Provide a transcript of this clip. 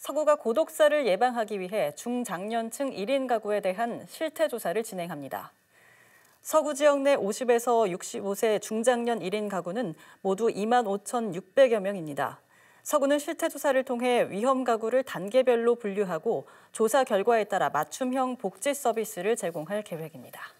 서구가 고독사를 예방하기 위해 중장년층 1인 가구에 대한 실태 조사를 진행합니다. 서구 지역 내 50에서 65세 중장년 1인 가구는 모두 2만 5,600여 명입니다. 서구는 실태 조사를 통해 위험 가구를 단계별로 분류하고 조사 결과에 따라 맞춤형 복지 서비스를 제공할 계획입니다.